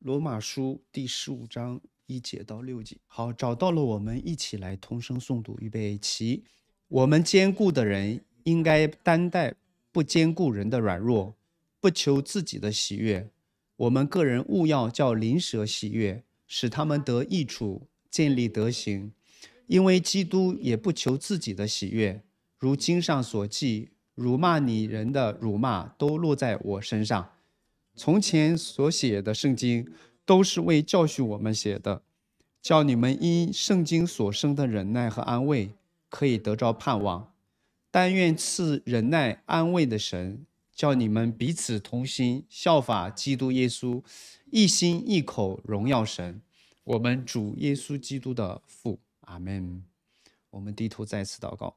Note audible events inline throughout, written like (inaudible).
罗马书第十五章一节到六节，好，找到了，我们一起来同声诵读，预备起。我们坚固的人应该担待不坚固人的软弱，不求自己的喜悦。我们个人务要叫邻舍喜悦，使他们得益处，建立德行。因为基督也不求自己的喜悦，如经上所记：“辱骂你人的辱骂都落在我身上。”从前所写的圣经，都是为教训我们写的，叫你们因圣经所生的忍耐和安慰，可以得着盼望。但愿赐忍耐、安慰的神，叫你们彼此同心，效法基督耶稣，一心一口荣耀神。我们主耶稣基督的父，阿门。我们低头再次祷告。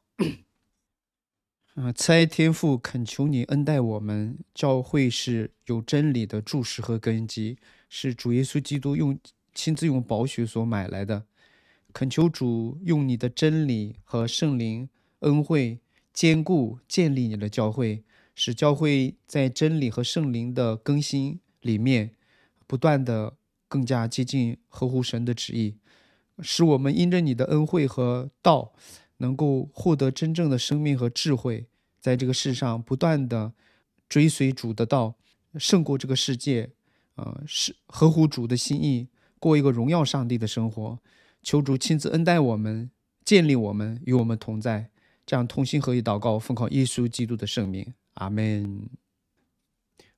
啊，猜天父恳求你恩待我们教会是有真理的注视和根基，是主耶稣基督用亲自用宝血所买来的。恳求主用你的真理和圣灵恩惠坚固建立你的教会，使教会在真理和圣灵的更新里面不断的更加接近合乎神的旨意，使我们因着你的恩惠和道。能够获得真正的生命和智慧，在这个世上不断的追随主的道，胜过这个世界，呃，是合乎主的心意，过一个荣耀上帝的生活。求主亲自恩待我们，建立我们，与我们同在。这样同心合意祷告，奉靠耶稣基督的圣名，阿门。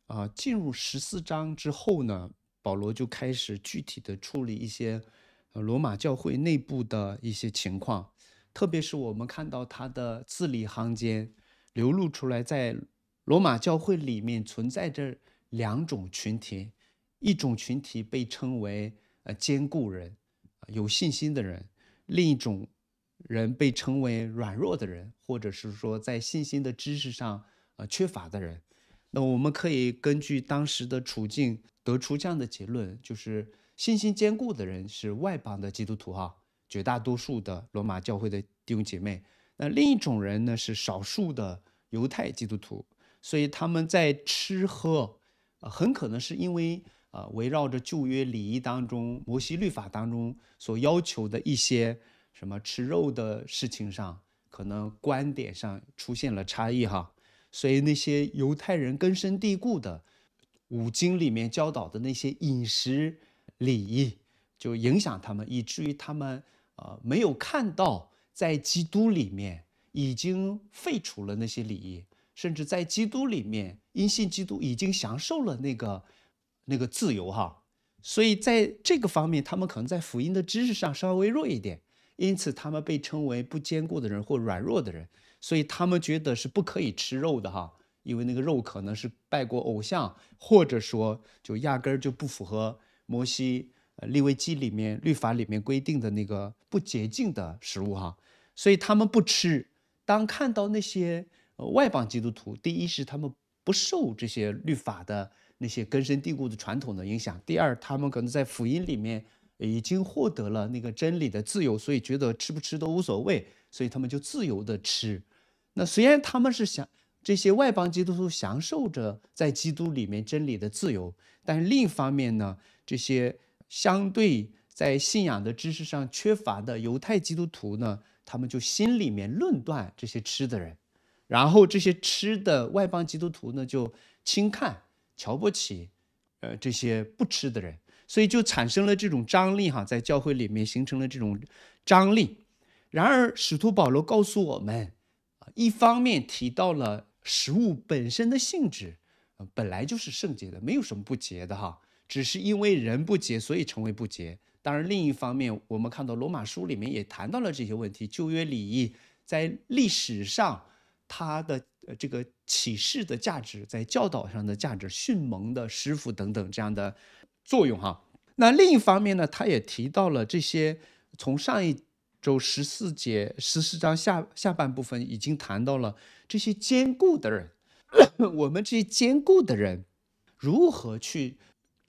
啊，进入十四章之后呢，保罗就开始具体的处理一些罗马教会内部的一些情况。特别是我们看到他的字里行间流露出来，在罗马教会里面存在着两种群体，一种群体被称为呃坚固人，有信心的人；另一种人被称为软弱的人，或者是说在信心的知识上呃缺乏的人。那我们可以根据当时的处境得出这样的结论，就是信心坚固的人是外邦的基督徒哈。绝大多数的罗马教会的弟兄姐妹，那另一种人呢是少数的犹太基督徒，所以他们在吃喝，很可能是因为呃围绕着旧约礼仪当中摩西律法当中所要求的一些什么吃肉的事情上，可能观点上出现了差异哈，所以那些犹太人根深蒂固的五经里面教导的那些饮食礼仪就影响他们，以至于他们。呃，没有看到在基督里面已经废除了那些礼仪，甚至在基督里面因信基督已经享受了那个那个自由哈。所以在这个方面，他们可能在福音的知识上稍微弱一点，因此他们被称为不坚固的人或软弱的人。所以他们觉得是不可以吃肉的哈，因为那个肉可能是拜过偶像，或者说就压根儿就不符合摩西。呃《利未记》里面律法里面规定的那个不洁净的食物哈，所以他们不吃。当看到那些外邦基督徒，第一是他们不受这些律法的那些根深蒂固的传统的影响；第二，他们可能在福音里面已经获得了那个真理的自由，所以觉得吃不吃都无所谓，所以他们就自由的吃。那虽然他们是想这些外邦基督徒享受着在基督里面真理的自由，但是另一方面呢，这些。相对在信仰的知识上缺乏的犹太基督徒呢，他们就心里面论断这些吃的人，然后这些吃的外邦基督徒呢就轻看瞧不起，呃，这些不吃的人，所以就产生了这种张力哈，在教会里面形成了这种张力。然而使徒保罗告诉我们，啊，一方面提到了食物本身的性质，本来就是圣洁的，没有什么不洁的哈。只是因为人不洁，所以成为不洁。当然，另一方面，我们看到罗马书里面也谈到了这些问题。旧约礼仪在历史上它的这个启示的价值，在教导上的价值，训蒙的师傅等等这样的作用哈。那另一方面呢，他也提到了这些，从上一周十四节十四章下下半部分已经谈到了这些坚固的人，(coughs) 我们这些坚固的人如何去。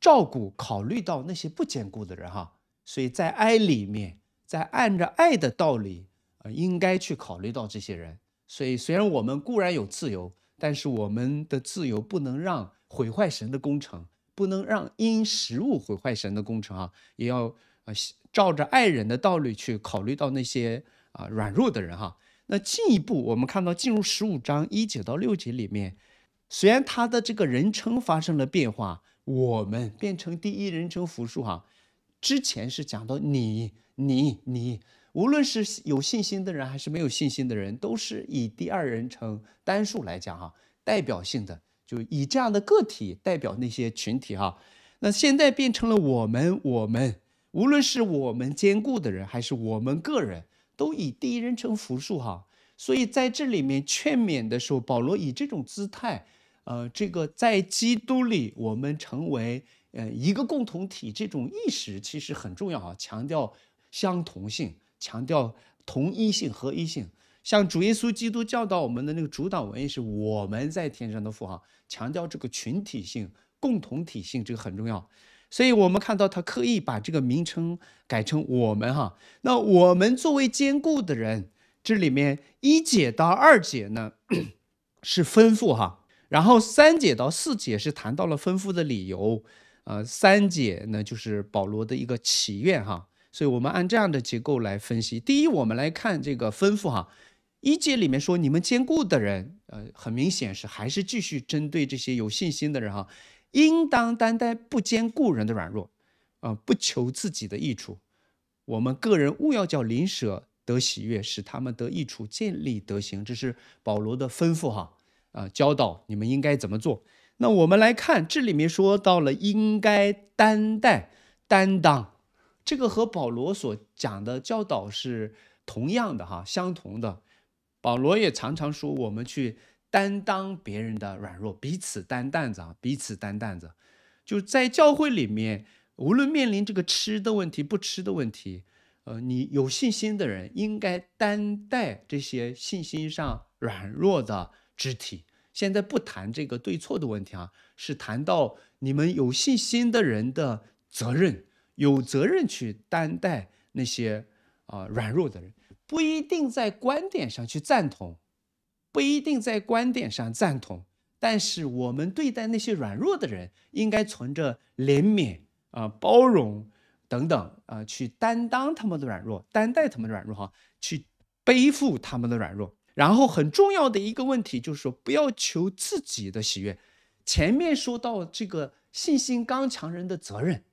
照顾考虑到那些不坚固的人哈，所以在爱里面，在按着爱的道理呃，应该去考虑到这些人。所以虽然我们固然有自由，但是我们的自由不能让毁坏神的工程，不能让因食物毁坏神的工程啊，也要呃照着爱人的道理去考虑到那些啊软弱的人哈。那进一步我们看到进入十五章一节到六节里面，虽然他的这个人称发生了变化。我们变成第一人称复数哈，之前是讲到你、你、你，无论是有信心的人还是没有信心的人，都是以第二人称单数来讲哈，代表性的就以这样的个体代表那些群体哈。那现在变成了我们、我们，无论是我们兼顾的人还是我们个人，都以第一人称复数哈。所以在这里面劝勉的时候，保罗以这种姿态。呃，这个在基督里，我们成为呃一个共同体，这种意识其实很重要啊。强调相同性，强调同一性、合一性。像主耶稣基督教导我们的那个主导文，是我们在天上的父哈，强调这个群体性、共同体性，这个很重要。所以我们看到他刻意把这个名称改成我们哈。那我们作为坚固的人，这里面一节到二节呢，(coughs) 是吩咐哈。然后三节到四节是谈到了吩咐的理由，呃，三节呢就是保罗的一个祈愿哈，所以我们按这样的结构来分析。第一，我们来看这个吩咐哈，一节里面说你们坚固的人，呃，很明显是还是继续针对这些有信心的人哈，应当担待不坚固人的软弱，啊，不求自己的益处，我们个人勿要叫邻舍得喜悦，使他们得益处，建立德行，这是保罗的吩咐哈。啊，教导你们应该怎么做？那我们来看，这里面说到了应该担待、担当，这个和保罗所讲的教导是同样的哈，相同的。保罗也常常说，我们去担当别人的软弱，彼此担担子啊，彼此担担子。就在教会里面，无论面临这个吃的问题、不吃的问题，呃，你有信心的人应该担待这些信心上软弱的。肢体现在不谈这个对错的问题啊，是谈到你们有信心的人的责任，有责任去担待那些啊软弱的人，不一定在观点上去赞同，不一定在观点上赞同，但是我们对待那些软弱的人，应该存着怜悯啊、包容等等啊，去担当他们的软弱，担待他们的软弱哈，去背负他们的软弱。然后很重要的一个问题就是说，不要求自己的喜悦。前面说到这个信心刚强人的责任，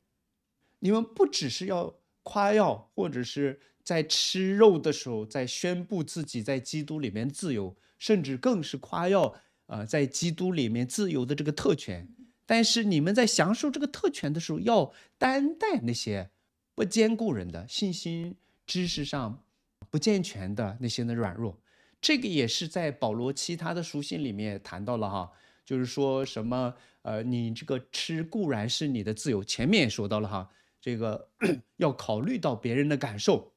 你们不只是要夸耀，或者是在吃肉的时候在宣布自己在基督里面自由，甚至更是夸耀呃在基督里面自由的这个特权。但是你们在享受这个特权的时候，要担待那些不坚固人的信心、知识上不健全的那些的软弱。这个也是在保罗其他的书信里面谈到了哈，就是说什么呃，你这个吃固然是你的自由，前面也说到了哈，这个 (clears throat) 要考虑到别人的感受，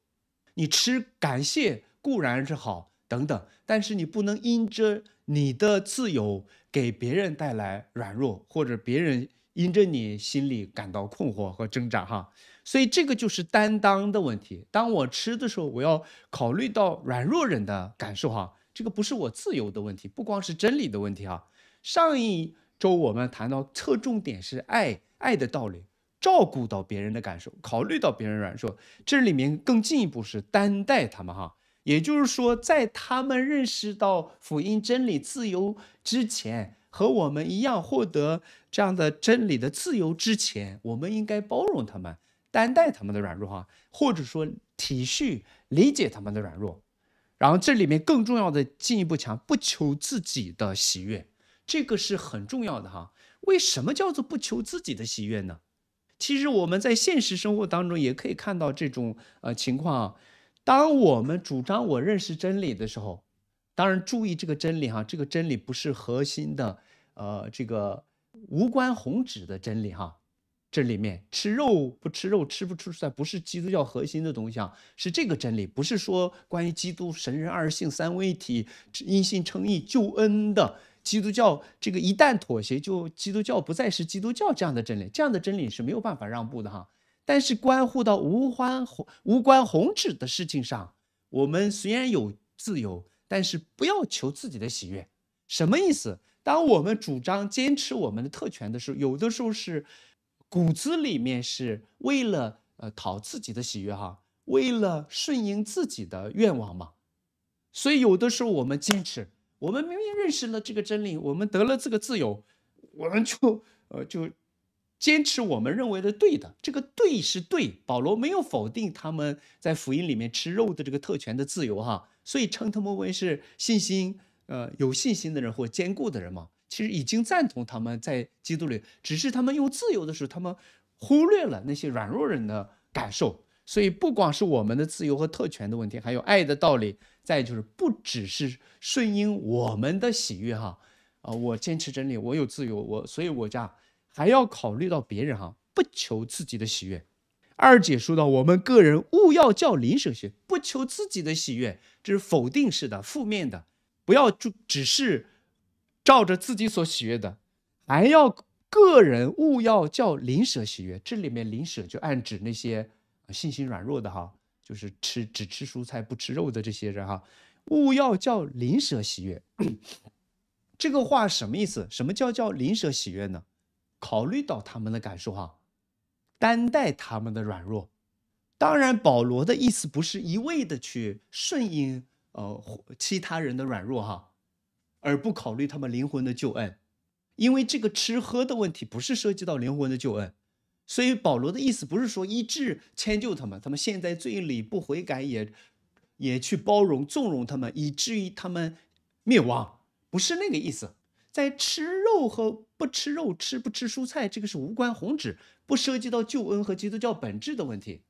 你吃感谢固然是好等等，但是你不能因着你的自由给别人带来软弱或者别人。因着你心里感到困惑和挣扎哈，所以这个就是担当的问题。当我吃的时候，我要考虑到软弱人的感受哈，这个不是我自由的问题，不光是真理的问题哈。上一周我们谈到侧重点是爱，爱的道理，照顾到别人的感受，考虑到别人软弱，这里面更进一步是担待他们哈，也就是说，在他们认识到福音真理自由之前。和我们一样获得这样的真理的自由之前，我们应该包容他们，担待他们的软弱哈，或者说体恤理解他们的软弱。然后这里面更重要的进一步强不求自己的喜悦，这个是很重要的哈。为什么叫做不求自己的喜悦呢？其实我们在现实生活当中也可以看到这种呃情况。当我们主张我认识真理的时候。当然，注意这个真理哈，这个真理不是核心的，呃，这个无关宏旨的真理哈。这里面吃肉不吃肉，吃不吃菜，不是基督教核心的东西啊。是这个真理，不是说关于基督神人二性三位一体、因信称义救恩的基督教。这个一旦妥协，就基督教不再是基督教这样的真理，这样的真理是没有办法让步的哈。但是关乎到无关无关宏旨的事情上，我们虽然有自由。但是不要求自己的喜悦，什么意思？当我们主张坚持我们的特权的时候，有的时候是骨子里面是为了呃讨自己的喜悦哈，为了顺应自己的愿望嘛。所以有的时候我们坚持，我们明明认识了这个真理，我们得了这个自由，我们就呃就坚持我们认为的对的。这个对是对，保罗没有否定他们在福音里面吃肉的这个特权的自由哈。所以称他们为是信心，呃，有信心的人或坚固的人嘛，其实已经赞同他们在基督里，只是他们用自由的时候，他们忽略了那些软弱人的感受。所以不光是我们的自由和特权的问题，还有爱的道理。再就是不只是顺应我们的喜悦哈，啊，我坚持真理，我有自由，我所以我家还要考虑到别人哈，不求自己的喜悦。二姐说到：“我们个人勿要叫灵舍学，不求自己的喜悦，这是否定式的、负面的，不要就只是照着自己所喜悦的，还要个人勿要叫灵舍喜悦。这里面灵舍就暗指那些信心软弱的哈，就是吃只吃蔬菜不吃肉的这些人哈，勿要叫灵舍喜悦。这个话什么意思？什么叫叫灵舍喜悦呢？考虑到他们的感受哈。”担待他们的软弱，当然保罗的意思不是一味的去顺应呃其他人的软弱哈，而不考虑他们灵魂的救恩，因为这个吃喝的问题不是涉及到灵魂的救恩，所以保罗的意思不是说一治迁就他们，他们现在罪里不悔改也也去包容纵容他们，以至于他们灭亡，不是那个意思，在吃肉和。不吃肉，吃不吃蔬菜，这个是无关宏旨，不涉及到救恩和基督教本质的问题。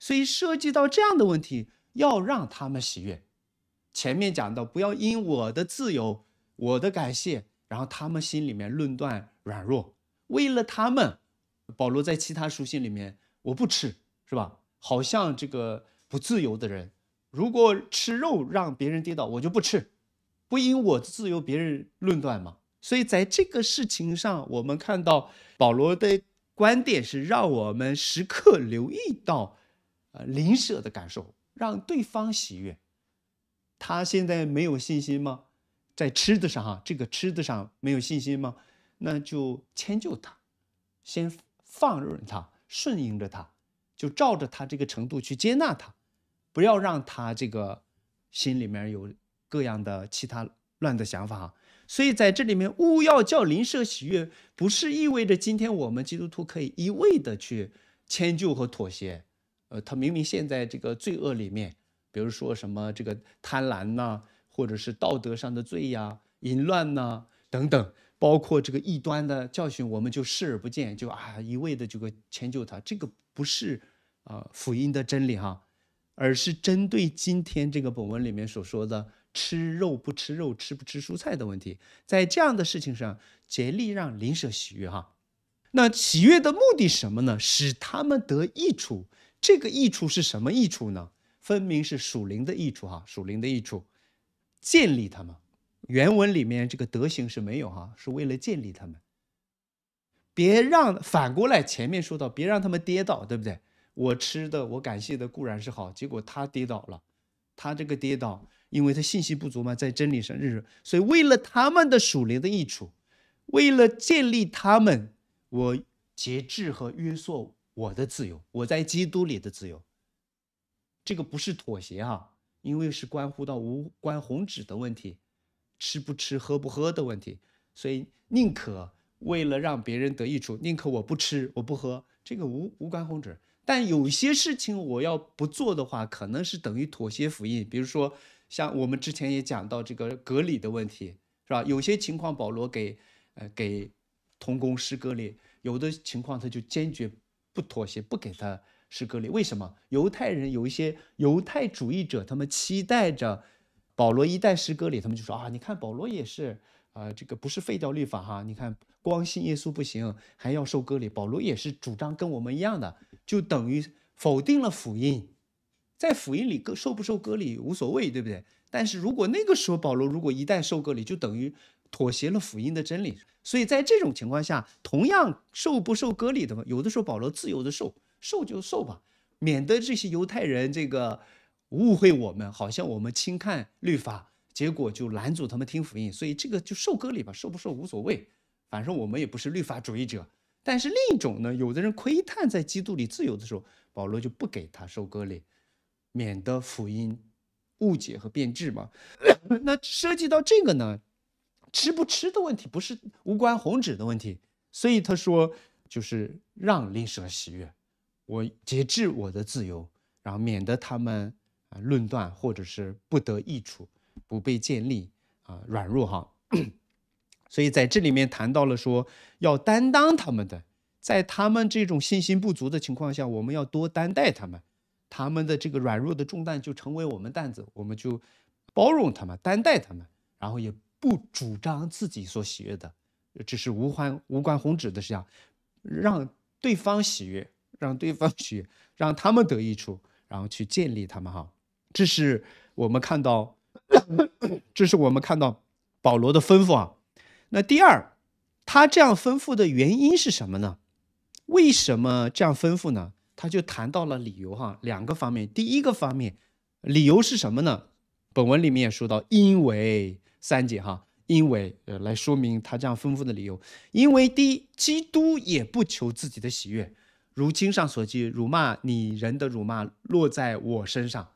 所以涉及到这样的问题，要让他们喜悦。前面讲到，不要因我的自由、我的感谢，然后他们心里面论断软弱。为了他们，保罗在其他书信里面，我不吃，是吧？好像这个不自由的人，如果吃肉让别人跌倒，我就不吃，不因我的自由别人论断吗？所以在这个事情上，我们看到保罗的观点是让我们时刻留意到，呃，邻舍的感受，让对方喜悦。他现在没有信心吗？在吃的上，哈，这个吃的上没有信心吗？那就迁就他，先放任他，顺应着他，就照着他这个程度去接纳他，不要让他这个心里面有各样的其他乱的想法，哈。所以，在这里面，勿要叫灵舍喜悦，不是意味着今天我们基督徒可以一味的去迁就和妥协。呃，他明明现在这个罪恶里面，比如说什么这个贪婪呐，或者是道德上的罪呀、淫乱呐等等，包括这个异端的教训，我们就视而不见，就啊一味的这个迁就他，这个不是啊福音的真理哈，而是针对今天这个本文里面所说的。吃肉不吃肉，吃不吃蔬菜的问题，在这样的事情上，竭力让邻舍喜悦哈。那喜悦的目的什么呢？使他们得益处。这个益处是什么益处呢？分明是属灵的益处哈，属灵的益处，建立他们。原文里面这个德行是没有哈，是为了建立他们。别让反过来，前面说到别让他们跌倒，对不对？我吃的，我感谢的固然是好，结果他跌倒了，他这个跌倒。因为他信息不足嘛，在真理上认识，所以为了他们的属灵的益处，为了建立他们，我节制和约束我的自由，我在基督里的自由。这个不是妥协哈，因为是关乎到无关红纸的问题，吃不吃、喝不喝的问题，所以宁可为了让别人得益处，宁可我不吃、我不喝，这个无无关红纸。但有些事情我要不做的话，可能是等于妥协福音，比如说。像我们之前也讲到这个隔离的问题，是吧？有些情况保罗给，呃，给童工施隔离，有的情况他就坚决不妥协，不给他施隔离。为什么？犹太人有一些犹太主义者，他们期待着保罗一旦施隔离，他们就说啊，你看保罗也是，呃，这个不是废掉律法哈？你看光信耶稣不行，还要受隔离。保罗也是主张跟我们一样的，就等于否定了福音。在福音里割受不受割礼无所谓，对不对？但是如果那个时候保罗如果一旦受割礼，就等于妥协了福音的真理。所以在这种情况下，同样受不受割礼的嘛，有的时候保罗自由的受，受就受吧，免得这些犹太人这个误会我们，好像我们轻看律法，结果就拦阻他们听福音。所以这个就受割礼吧，受不受无所谓，反正我们也不是律法主义者。但是另一种呢，有的人窥探在基督里自由的时候，保罗就不给他受割礼。免得辅音误解和变质嘛？(coughs) 那涉及到这个呢，吃不吃的问题，不是无关红纸的问题。所以他说，就是让临舍喜悦，我节制我的自由，然后免得他们啊论断或者是不得益处，不被建立啊软弱哈。(coughs) 所以在这里面谈到了说要担当他们的，在他们这种信心不足的情况下，我们要多担待他们。他们的这个软弱的重担就成为我们担子，我们就包容他们、担待他们，然后也不主张自己所喜悦的，只是无欢无关宏旨的事啊，让对方喜悦，让对方喜悦，让他们得益处，然后去建立他们哈。这是我们看到，(coughs) 这是我们看到保罗的吩咐啊。那第二，他这样吩咐的原因是什么呢？为什么这样吩咐呢？他就谈到了理由哈，两个方面。第一个方面，理由是什么呢？本文里面也说到，因为三姐哈，因为呃，来说明他这样丰富的理由。因为第一，基督也不求自己的喜悦，如经上所记，辱骂你人的辱骂落在我身上。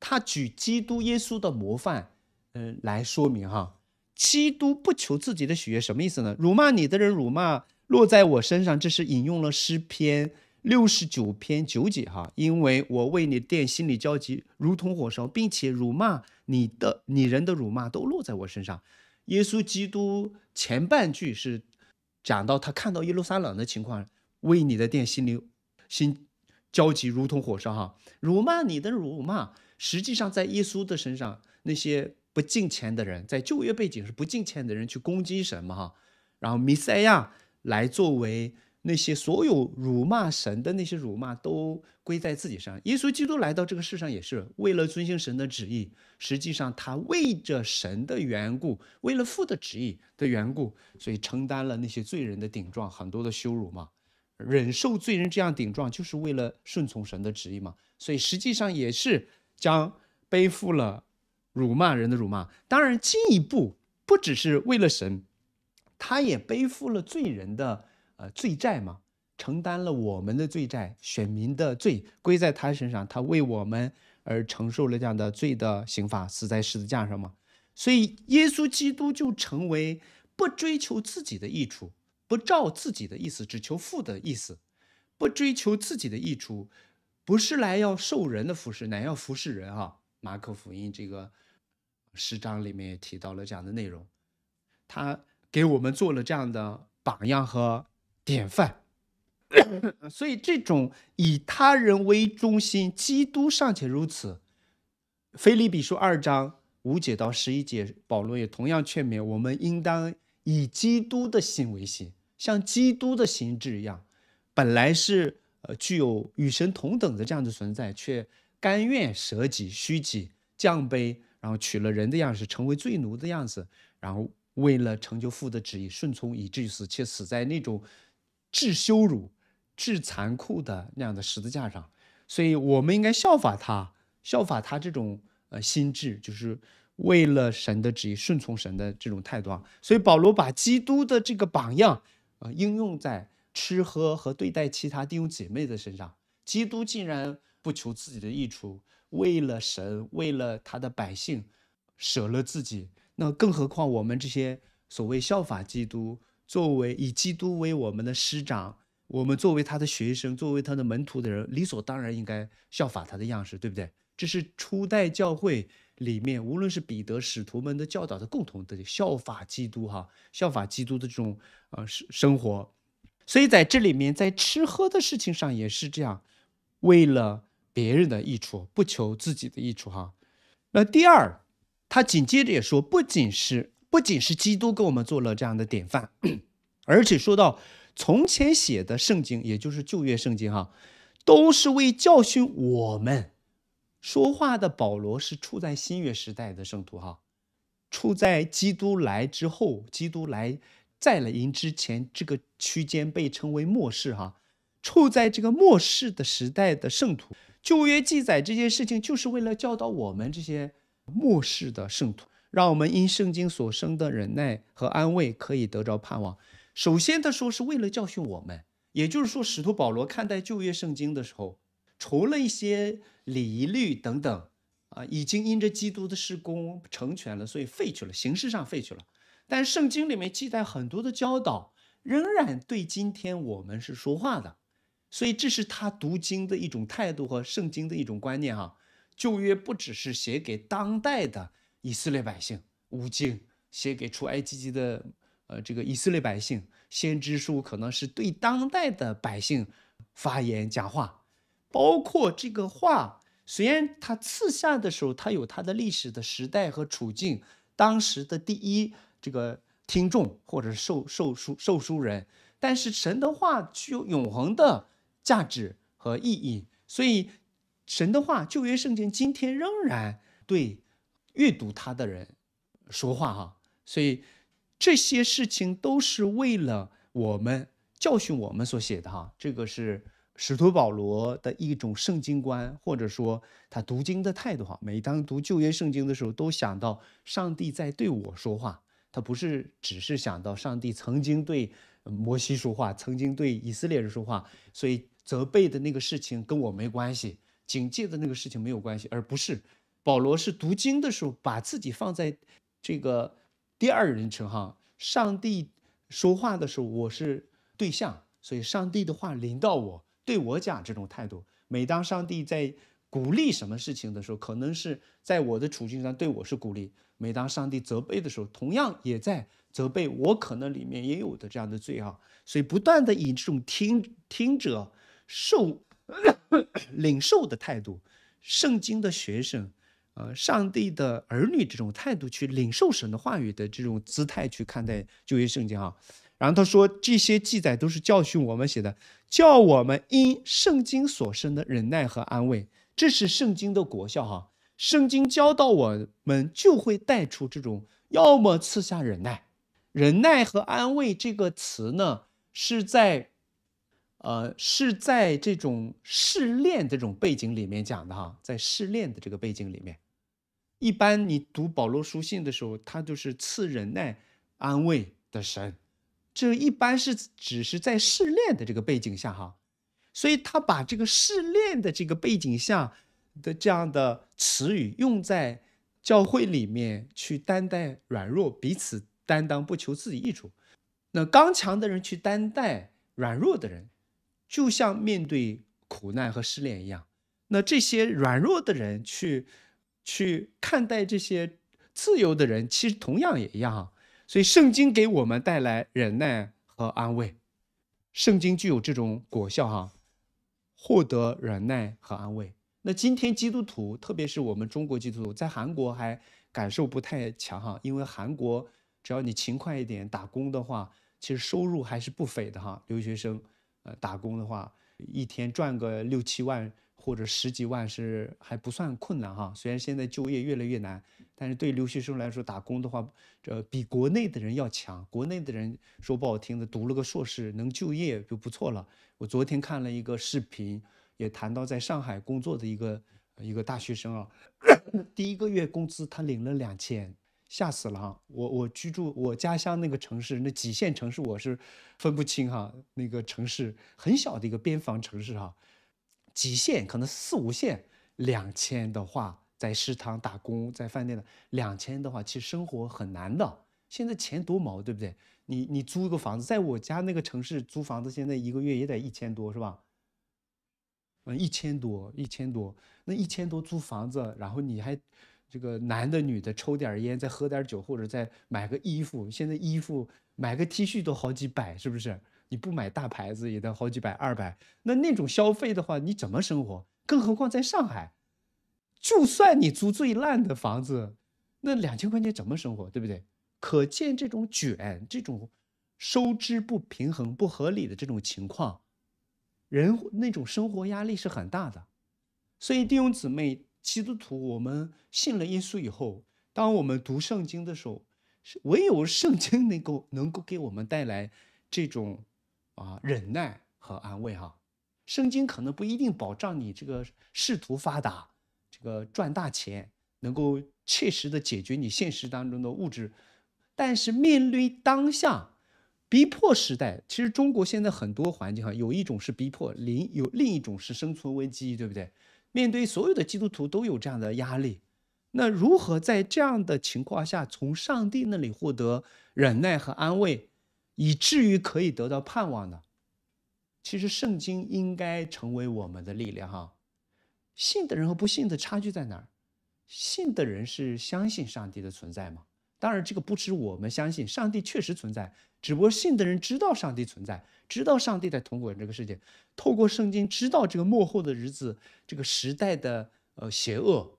他举基督耶稣的模范，嗯，来说明哈，基督不求自己的喜悦什么意思呢？辱骂你的人辱骂落在我身上，这是引用了诗篇。六十九篇九节哈，因为我为你殿心里焦急如同火烧，并且辱骂你的，你人的辱骂都落在我身上。耶稣基督前半句是讲到他看到耶路撒冷的情况，为你的殿心里心焦急如同火烧哈。辱骂你的辱骂，实际上在耶稣的身上，那些不敬虔的人，在旧约背景是不敬虔的人去攻击什么哈，然后弥赛亚来作为。那些所有辱骂神的那些辱骂都归在自己上。耶稣基督来到这个世上也是为了遵行神的旨意，实际上他为着神的缘故，为了父的旨意的缘故，所以承担了那些罪人的顶撞，很多的羞辱嘛。忍受罪人这样顶撞，就是为了顺从神的旨意嘛。所以实际上也是将背负了辱骂人的辱骂。当然进一步不只是为了神，他也背负了罪人的。呃罪债嘛，承担了我们的罪债，选民的罪归在他身上，他为我们而承受了这样的罪的刑罚，死在十字架上嘛。所以耶稣基督就成为不追求自己的益处，不照自己的意思，只求父的意思，不追求自己的益处，不是来要受人的服侍，乃要服侍人啊。马可福音这个十章里面也提到了这样的内容，他给我们做了这样的榜样和。典范，所以这种以他人为中心，基督尚且如此。菲利比书二章五节到十一节，保罗也同样劝勉我们，应当以基督的心为心，像基督的形质一样。本来是呃具有与神同等的这样的存在，却甘愿舍己、虚己、降卑，然后取了人的样式，成为罪奴的样子，然后为了成就父的旨意，顺从以至于死，且死在那种。至羞辱、至残酷的那样的十字架上，所以我们应该效法他，效法他这种呃心智，就是为了神的旨意，顺从神的这种态度。啊。所以保罗把基督的这个榜样啊应用在吃喝和对待其他弟兄姐妹的身上。基督竟然不求自己的益处，为了神，为了他的百姓，舍了自己。那更何况我们这些所谓效法基督？作为以基督为我们的师长，我们作为他的学生，作为他的门徒的人，理所当然应该效法他的样式，对不对？这是初代教会里面，无论是彼得使徒们的教导的共同的效法基督，哈，效法基督的这种呃生生活。所以在这里面，在吃喝的事情上也是这样，为了别人的益处，不求自己的益处，哈。那第二，他紧接着也说，不仅是。不仅是基督给我们做了这样的典范，(clears throat) 而且说到从前写的圣经，也就是旧约圣经哈，都是为教训我们。说话的保罗是处在新约时代的圣徒哈，处在基督来之后，基督来再来临之前这个区间被称为末世哈，处在这个末世的时代的圣徒，旧约记载这件事情就是为了教导我们这些末世的圣徒。让我们因圣经所生的忍耐和安慰可以得着盼望。首先，他说是为了教训我们，也就是说，使徒保罗看待旧约圣经的时候，除了一些礼仪律等等，啊，已经因着基督的施工成全了，所以废去了，形式上废去了。但圣经里面记载很多的教导，仍然对今天我们是说话的。所以，这是他读经的一种态度和圣经的一种观念。哈，旧约不只是写给当代的。以色列百姓，五经写给出埃及的，呃，这个以色列百姓先知书可能是对当代的百姓发言讲话，包括这个话，虽然他赐下的时候他有他的历史的时代和处境，当时的第一这个听众或者是受受书受书人，但是神的话具有永恒的价值和意义，所以神的话旧约圣经今天仍然对。阅读他的人说话哈，所以这些事情都是为了我们教训我们所写的哈。这个是使徒保罗的一种圣经观，或者说他读经的态度哈。每当读旧约圣经的时候，都想到上帝在对我说话，他不是只是想到上帝曾经对摩西说话，曾经对以色列人说话，所以责备的那个事情跟我没关系，警戒的那个事情没有关系，而不是。保罗是读经的时候，把自己放在这个第二人称哈，上帝说话的时候，我是对象，所以上帝的话临到我，对我讲这种态度。每当上帝在鼓励什么事情的时候，可能是在我的处境上对我是鼓励；每当上帝责备的时候，同样也在责备我，可能里面也有的这样的罪哈。所以不断的以这种听听者受 (coughs) 领受的态度，圣经的学生。呃，上帝的儿女这种态度去领受神的话语的这种姿态去看待旧约圣经哈，然后他说这些记载都是教训我们写的，叫我们因圣经所生的忍耐和安慰，这是圣经的国效哈。圣经教导我们就会带出这种，要么赐下忍耐，忍耐和安慰这个词呢是在，呃是在这种试炼这种背景里面讲的哈，在试炼的这个背景里面。一般你读保罗书信的时候，他就是赐忍耐、安慰的神，这一般是只是在试炼的这个背景下哈，所以他把这个试炼的这个背景下的这样的词语用在教会里面去担待软弱，彼此担当，不求自己益处。那刚强的人去担待软弱的人，就像面对苦难和试炼一样。那这些软弱的人去。去看待这些自由的人，其实同样也一样。所以圣经给我们带来忍耐和安慰，圣经具有这种果效哈，获得忍耐和安慰。那今天基督徒，特别是我们中国基督徒，在韩国还感受不太强哈，因为韩国只要你勤快一点打工的话，其实收入还是不菲的哈。留学生呃打工的话，一天赚个六七万。或者十几万是还不算困难哈，虽然现在就业越来越难，但是对留学生来说打工的话，这比国内的人要强。国内的人说不好听的，读了个硕士能就业就不错了。我昨天看了一个视频，也谈到在上海工作的一个一个大学生啊，第一个月工资他领了两千，吓死了哈！我我居住我家乡那个城市，那几线城市我是分不清哈，那个城市很小的一个边防城市哈。极限可能四五线，两千的话，在食堂打工，在饭店的两千的话，其实生活很难的。现在钱多毛，对不对？你你租一个房子，在我家那个城市租房子，现在一个月也得一千多，是吧？嗯，一千多，一千多，那一千多租房子，然后你还这个男的女的抽点烟，再喝点酒，或者再买个衣服。现在衣服买个 T 恤都好几百，是不是？你不买大牌子也得好几百、二百，那那种消费的话，你怎么生活？更何况在上海，就算你租最烂的房子，那两千块钱怎么生活，对不对？可见这种卷、这种收支不平衡、不合理的这种情况，人那种生活压力是很大的。所以弟兄姊妹，基督徒，我们信了耶稣以后，当我们读圣经的时候，唯有圣经能够能够给我们带来这种。啊，忍耐和安慰哈，圣经可能不一定保障你这个仕途发达，这个赚大钱，能够切实的解决你现实当中的物质。但是面对当下逼迫时代，其实中国现在很多环境哈，有一种是逼迫，另有另一种是生存危机，对不对？面对所有的基督徒都有这样的压力，那如何在这样的情况下从上帝那里获得忍耐和安慰？以至于可以得到盼望呢？其实圣经应该成为我们的力量哈。信的人和不信的差距在哪儿？信的人是相信上帝的存在吗？当然，这个不止我们相信上帝确实存在，只不过信的人知道上帝存在，知道上帝在通过这个世界，透过圣经知道这个幕后的日子，这个时代的呃邪恶，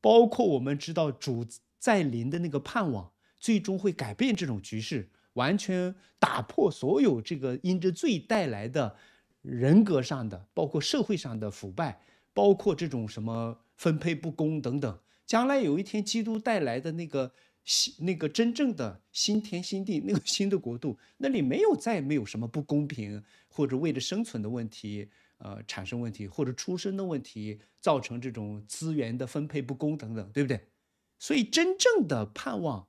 包括我们知道主在临的那个盼望，最终会改变这种局势。完全打破所有这个因着罪带来的人格上的，包括社会上的腐败，包括这种什么分配不公等等。将来有一天，基督带来的那个新、那个真正的新天新地，那个新的国度，那里没有再没有什么不公平，或者为了生存的问题，呃，产生问题或者出身的问题，造成这种资源的分配不公等等，对不对？所以，真正的盼望。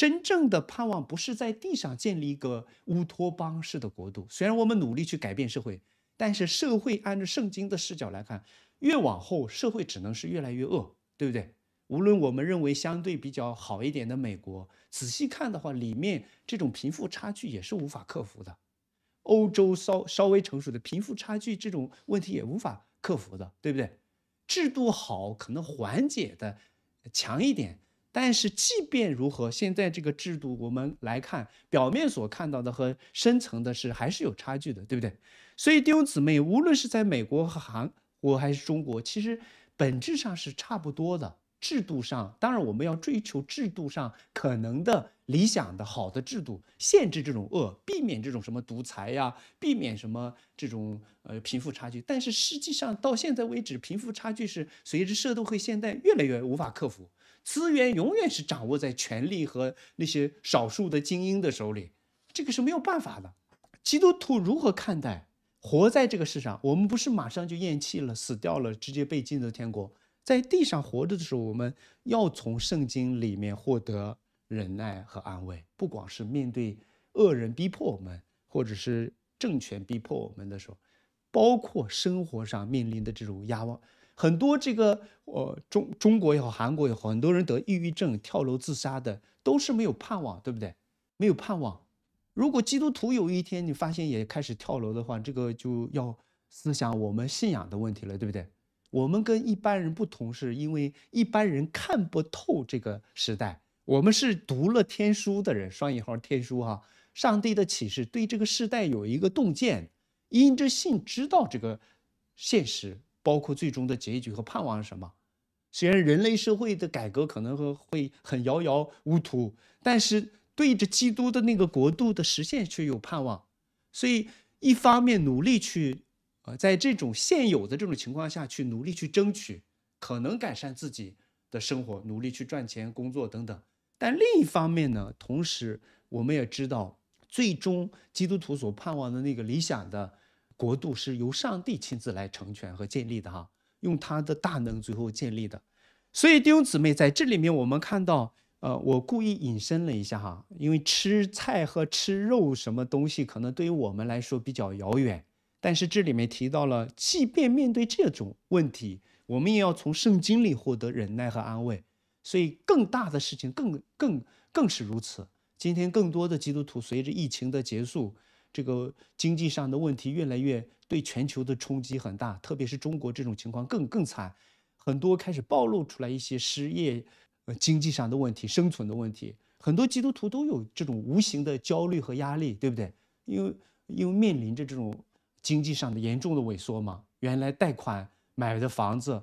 真正的盼望不是在地上建立一个乌托邦式的国度。虽然我们努力去改变社会，但是社会按照圣经的视角来看，越往后社会只能是越来越恶，对不对？无论我们认为相对比较好一点的美国，仔细看的话，里面这种贫富差距也是无法克服的。欧洲稍稍微成熟的贫富差距这种问题也无法克服的，对不对？制度好可能缓解的强一点。但是，即便如何，现在这个制度，我们来看表面所看到的和深层的是还是有差距的，对不对？所以，弟兄姊妹，无论是在美国和韩，国还是中国，其实本质上是差不多的制度上。当然，我们要追求制度上可能的理想的好的制度，限制这种恶，避免这种什么独裁呀，避免什么这种呃贫富差距。但是，实际上到现在为止，贫富差距是随着社会现代越来越无法克服。资源永远是掌握在权力和那些少数的精英的手里，这个是没有办法的。基督徒如何看待活在这个世上？我们不是马上就咽气了、死掉了，直接被进入天国。在地上活着的时候，我们要从圣经里面获得忍耐和安慰，不管是面对恶人逼迫我们，或者是政权逼迫我们的时候，包括生活上面临的这种压望。很多这个，呃，中中国也好，韩国也好，很多人得抑郁症、跳楼自杀的，都是没有盼望，对不对？没有盼望。如果基督徒有一天你发现也开始跳楼的话，这个就要思想我们信仰的问题了，对不对？我们跟一般人不同，是因为一般人看不透这个时代，我们是读了天书的人，双引号天书哈，上帝的启示对这个时代有一个洞见，因着信知道这个现实。包括最终的结局和盼望是什么？虽然人类社会的改革可能会会很遥遥无途，但是对着基督的那个国度的实现却有盼望。所以，一方面努力去，呃，在这种现有的这种情况下去努力去争取，可能改善自己的生活，努力去赚钱、工作等等。但另一方面呢，同时我们也知道，最终基督徒所盼望的那个理想的。国度是由上帝亲自来成全和建立的哈，用他的大能最后建立的。所以弟兄姊妹在这里面，我们看到，呃，我故意引申了一下哈，因为吃菜和吃肉什么东西，可能对于我们来说比较遥远，但是这里面提到了，即便面对这种问题，我们也要从圣经里获得忍耐和安慰。所以更大的事情，更更更是如此。今天更多的基督徒，随着疫情的结束。这个经济上的问题越来越对全球的冲击很大，特别是中国这种情况更更惨，很多开始暴露出来一些失业、呃经济上的问题、生存的问题。很多基督徒都有这种无形的焦虑和压力，对不对？因为因为面临着这种经济上的严重的萎缩嘛，原来贷款买的房子，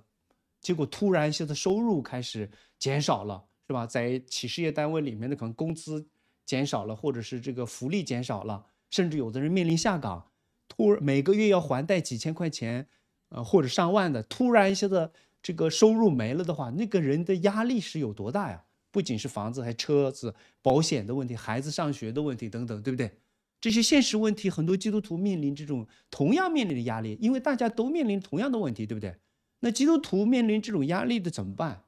结果突然现在收入开始减少了，是吧？在企事业单位里面的可能工资减少了，或者是这个福利减少了。甚至有的人面临下岗，突每个月要还贷几千块钱，呃或者上万的，突然一下子这个收入没了的话，那个人的压力是有多大呀？不仅是房子，还车子、保险的问题，孩子上学的问题等等，对不对？这些现实问题，很多基督徒面临这种同样面临的压力，因为大家都面临同样的问题，对不对？那基督徒面临这种压力的怎么办？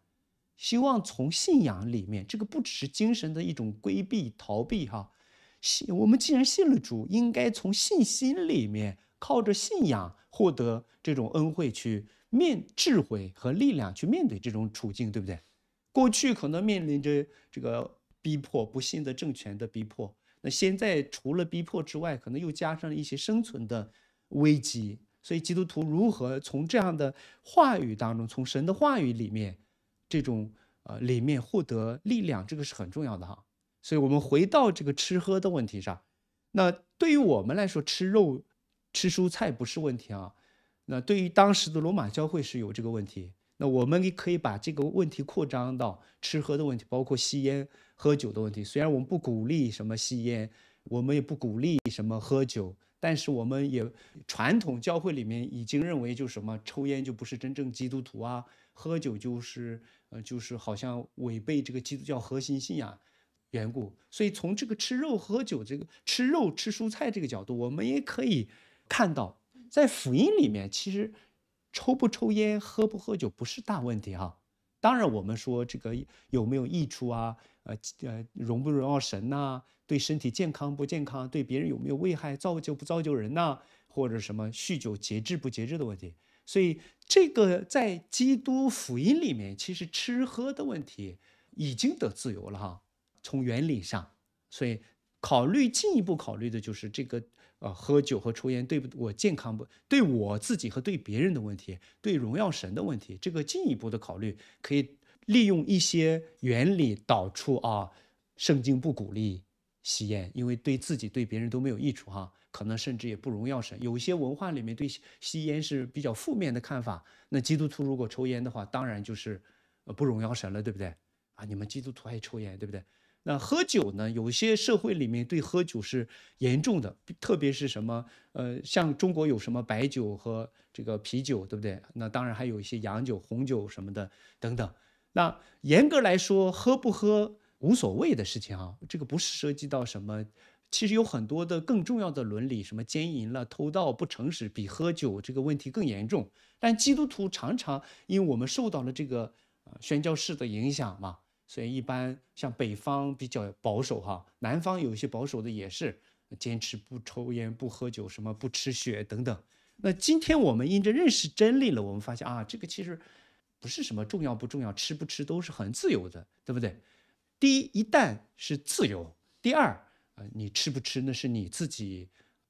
希望从信仰里面，这个不只是精神的一种规避、逃避，哈。信我们既然信了主，应该从信心里面靠着信仰获得这种恩惠，去面智慧和力量，去面对这种处境，对不对？过去可能面临着这个逼迫，不信的政权的逼迫。那现在除了逼迫之外，可能又加上了一些生存的危机。所以基督徒如何从这样的话语当中，从神的话语里面，这种呃里面获得力量，这个是很重要的哈。所以，我们回到这个吃喝的问题上。那对于我们来说，吃肉、吃蔬菜不是问题啊。那对于当时的罗马教会是有这个问题。那我们也可以把这个问题扩张到吃喝的问题，包括吸烟、喝酒的问题。虽然我们不鼓励什么吸烟，我们也不鼓励什么喝酒，但是我们也传统教会里面已经认为，就什么抽烟就不是真正基督徒啊，喝酒就是呃就是好像违背这个基督教核心信仰。缘故，所以从这个吃肉喝酒这个吃肉吃蔬菜这个角度，我们也可以看到，在福音里面，其实抽不抽烟、喝不喝酒不是大问题哈。当然，我们说这个有没有益处啊？呃呃，容不容神呐？对身体健康不健康？对别人有没有危害？造就不造就人呐？或者什么酗酒节制不节制的问题？所以，这个在基督福音里面，其实吃喝的问题已经得自由了哈。从原理上，所以考虑进一步考虑的就是这个呃，喝酒和抽烟对我健康不对我自己和对别人的问题，对荣耀神的问题。这个进一步的考虑，可以利用一些原理导出啊。圣经不鼓励吸烟，因为对自己对别人都没有益处哈，可能甚至也不荣耀神。有些文化里面对吸烟是比较负面的看法，那基督徒如果抽烟的话，当然就是呃不荣耀神了，对不对啊？你们基督徒爱抽烟，对不对？那喝酒呢？有些社会里面对喝酒是严重的，特别是什么？呃，像中国有什么白酒和这个啤酒，对不对？那当然还有一些洋酒、红酒什么的等等。那严格来说，喝不喝无所谓的事情啊，这个不是涉及到什么。其实有很多的更重要的伦理，什么奸淫了、偷盗、不诚实，比喝酒这个问题更严重。但基督徒常常，因为我们受到了这个宣教士的影响嘛。所以一般像北方比较保守哈，南方有一些保守的也是坚持不抽烟不喝酒什么不吃血等等。那今天我们因着认识真理了，我们发现啊，这个其实不是什么重要不重要，吃不吃都是很自由的，对不对？第一，一旦是自由；第二，呃，你吃不吃那是你自己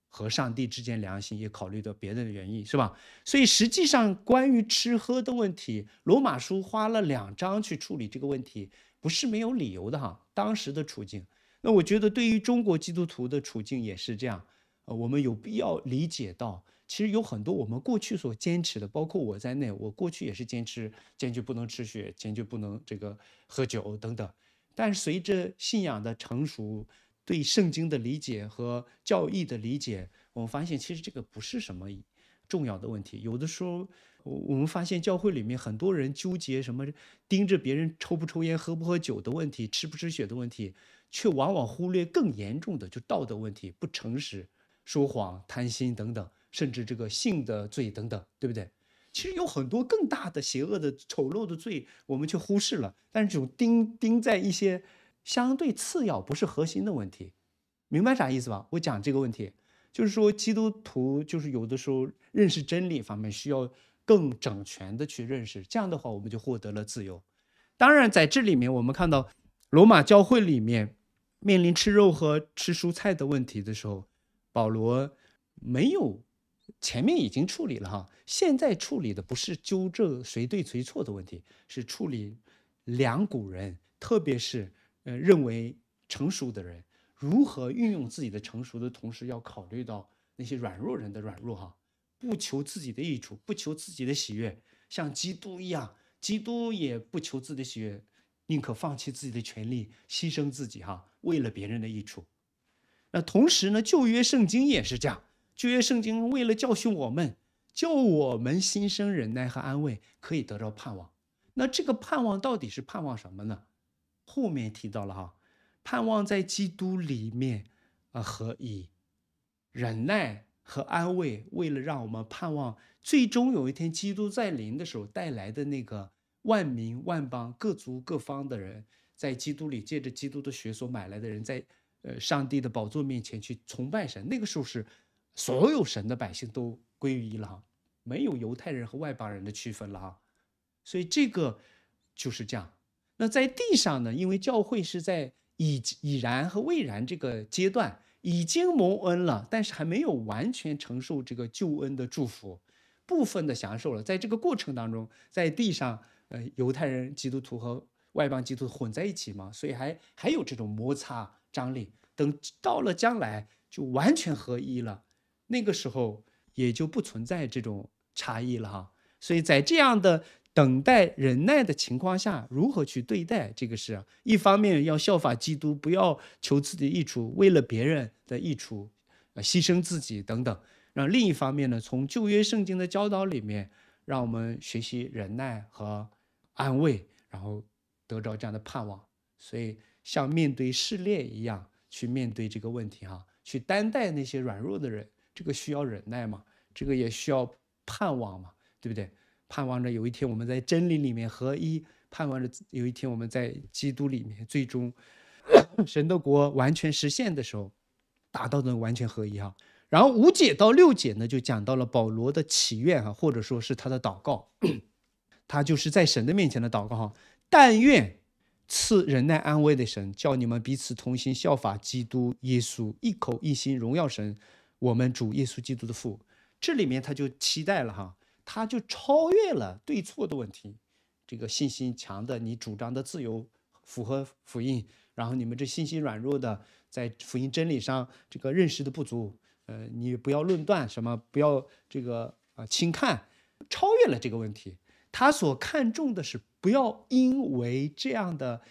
和上帝之间良心也考虑到别的原因，是吧？所以实际上关于吃喝的问题，罗马书花了两章去处理这个问题。不是没有理由的哈，当时的处境。那我觉得对于中国基督徒的处境也是这样，呃，我们有必要理解到，其实有很多我们过去所坚持的，包括我在内，我过去也是坚持坚决不能吃血，坚决不能这个喝酒等等。但是随着信仰的成熟，对圣经的理解和教义的理解，我们发现其实这个不是什么。重要的问题，有的时候我们发现教会里面很多人纠结什么盯着别人抽不抽烟、喝不喝酒的问题、吃不吃血的问题，却往往忽略更严重的就道德问题、不诚实、说谎、贪心等等，甚至这个性的罪等等，对不对？其实有很多更大的邪恶的、丑陋的罪，我们却忽视了。但是这种盯盯在一些相对次要、不是核心的问题，明白啥意思吧？我讲这个问题。就是说，基督徒就是有的时候认识真理方面需要更整全的去认识，这样的话我们就获得了自由。当然，在这里面我们看到，罗马教会里面面临吃肉和吃蔬菜的问题的时候，保罗没有前面已经处理了哈，现在处理的不是纠正谁对谁错的问题，是处理两股人，特别是呃认为成熟的人。如何运用自己的成熟的同时，要考虑到那些软弱人的软弱哈，不求自己的益处，不求自己的喜悦，像基督一样，基督也不求自己的喜悦，宁可放弃自己的权利，牺牲自己哈，为了别人的益处。那同时呢，旧约圣经也是这样，旧约圣经为了教训我们，教我们心生忍耐和安慰，可以得到盼望。那这个盼望到底是盼望什么呢？后面提到了哈。盼望在基督里面，呃，合以忍耐和安慰，为了让我们盼望，最终有一天基督在临的时候带来的那个万民万邦、各族各方的人，在基督里借着基督的血所买来的人，在呃上帝的宝座面前去崇拜神，那个时候是所有神的百姓都归于一郎，没有犹太人和外邦人的区分了哈，所以这个就是这样。那在地上呢？因为教会是在。已已然和未然这个阶段已经蒙恩了，但是还没有完全承受这个救恩的祝福，部分的享受了。在这个过程当中，在地上，呃，犹太人、基督徒和外邦基督徒混在一起嘛，所以还还有这种摩擦张力。等到了将来就完全合一了，那个时候也就不存在这种差异了哈。所以在这样的。等待忍耐的情况下，如何去对待这个事？一方面要效法基督，不要求自己的益处，为了别人的益处，呃，牺牲自己等等。让另一方面呢，从旧约圣经的教导里面，让我们学习忍耐和安慰，然后得着这样的盼望。所以，像面对试炼一样去面对这个问题哈，去担待那些软弱的人，这个需要忍耐嘛，这个也需要盼望嘛，对不对？盼望着有一天我们在真理里面合一，盼望着有一天我们在基督里面，最终 (coughs) 神的国完全实现的时候，达到的完全合一哈。然后五节到六节呢，就讲到了保罗的祈愿哈，或者说是他的祷告，(coughs) 他就是在神的面前的祷告哈。但愿赐忍耐安慰的神，叫你们彼此同心效法基督耶稣，一口一心荣耀神，我们主耶稣基督的父。这里面他就期待了哈。他就超越了对错的问题，这个信心强的你主张的自由符合福音，然后你们这信心软弱的在福音真理上这个认识的不足，呃，你不要论断什么，不要这个啊轻看，超越了这个问题，他所看重的是不要因为这样的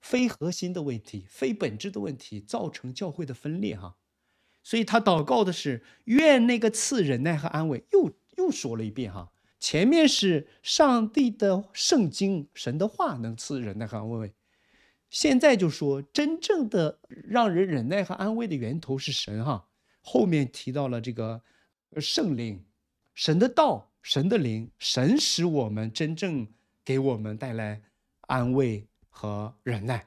非核心的问题、非本质的问题造成教会的分裂哈，所以他祷告的是愿那个赐忍耐和安慰又。又说了一遍哈，前面是上帝的圣经、神的话能赐忍耐和安慰，现在就说真正的让人忍耐和安慰的源头是神哈。后面提到了这个圣灵、神的道、神的灵，神使我们真正给我们带来安慰和忍耐。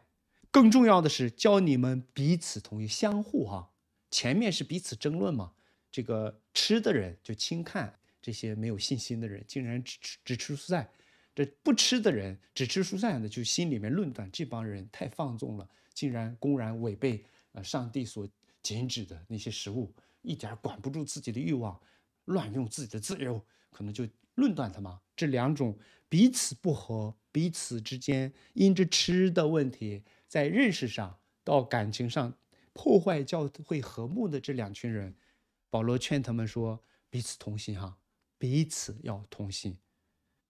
更重要的是教你们彼此同意、相互哈。前面是彼此争论嘛，这个吃的人就轻看。这些没有信心的人竟然只吃只吃蔬菜，这不吃的人只吃蔬菜的，就心里面论断这帮人太放纵了，竟然公然违背呃上帝所禁止的那些食物，一点管不住自己的欲望，乱用自己的自由，可能就论断他们。这两种彼此不和，彼此之间因着吃的问题，在认识上到感情上破坏教会和睦的这两群人，保罗劝他们说：彼此同心哈。彼此要同心，